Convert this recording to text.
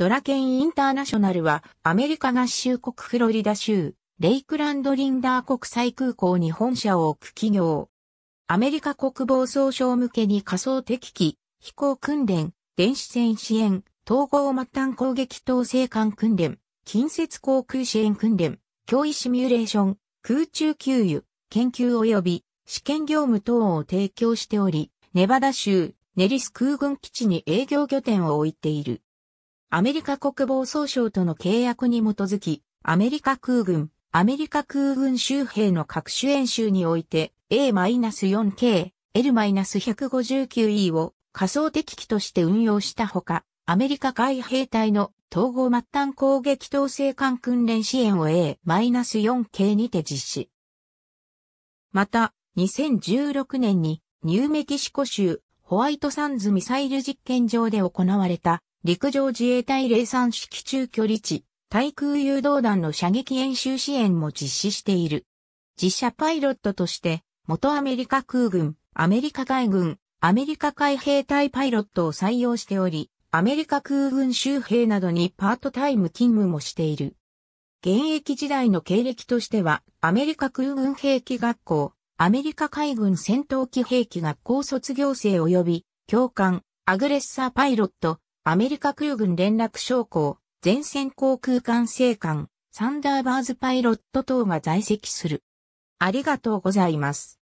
ドラケンインターナショナルは、アメリカ合衆国フロリダ州、レイクランドリンダー国際空港に本社を置く企業。アメリカ国防総省向けに仮想敵機、飛行訓練、電子戦支援、統合末端攻撃統制艦訓練、近接航空支援訓練、脅威シミュレーション、空中給油、研究及び試験業務等を提供しており、ネバダ州、ネリス空軍基地に営業拠点を置いている。アメリカ国防総省との契約に基づき、アメリカ空軍、アメリカ空軍周辺の各種演習において A-4K、L-159E を仮想敵機として運用したほか、アメリカ海兵隊の統合末端攻撃統制艦訓練支援を A-4K にて実施。また、2016年にニューメキシコ州ホワイトサンズミサイル実験場で行われた陸上自衛隊03式中距離地、対空誘導弾の射撃演習支援も実施している。自社パイロットとして、元アメリカ空軍、アメリカ海軍、アメリカ海兵隊パイロットを採用しており、アメリカ空軍周兵などにパートタイム勤務もしている。現役時代の経歴としては、アメリカ空軍兵器学校、アメリカ海軍戦闘機兵器学校卒業生及び、教官、アグレッサーパイロット、アメリカ空軍連絡将校、前線航空管制官、サンダーバーズパイロット等が在籍する。ありがとうございます。